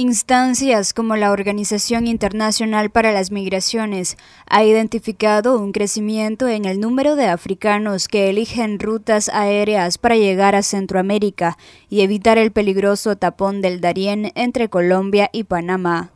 Instancias como la Organización Internacional para las Migraciones ha identificado un crecimiento en el número de africanos que eligen rutas aéreas para llegar a Centroamérica y evitar el peligroso tapón del Darién entre Colombia y Panamá.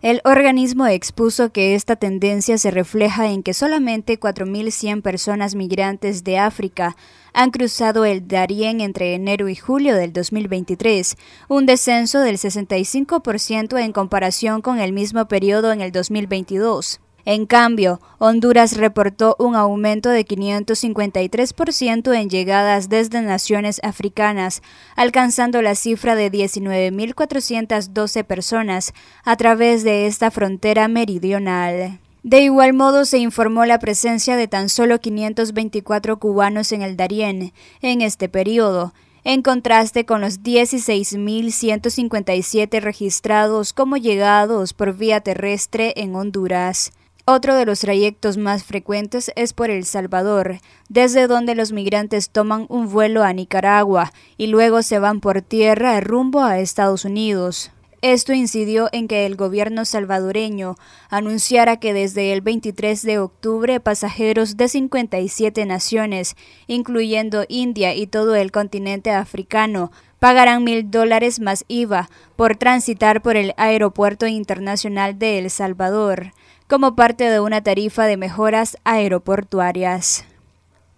El organismo expuso que esta tendencia se refleja en que solamente 4.100 personas migrantes de África han cruzado el Darién entre enero y julio del 2023, un descenso del 65% en comparación con el mismo periodo en el 2022. En cambio, Honduras reportó un aumento de 553% en llegadas desde naciones africanas, alcanzando la cifra de 19.412 personas a través de esta frontera meridional. De igual modo se informó la presencia de tan solo 524 cubanos en el Darién en este periodo, en contraste con los 16.157 registrados como llegados por vía terrestre en Honduras. Otro de los trayectos más frecuentes es por El Salvador, desde donde los migrantes toman un vuelo a Nicaragua y luego se van por tierra rumbo a Estados Unidos. Esto incidió en que el gobierno salvadoreño anunciara que desde el 23 de octubre pasajeros de 57 naciones, incluyendo India y todo el continente africano, pagarán mil dólares más IVA por transitar por el Aeropuerto Internacional de El Salvador como parte de una tarifa de mejoras aeroportuarias.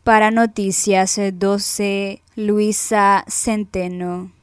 Para Noticias 12, Luisa Centeno.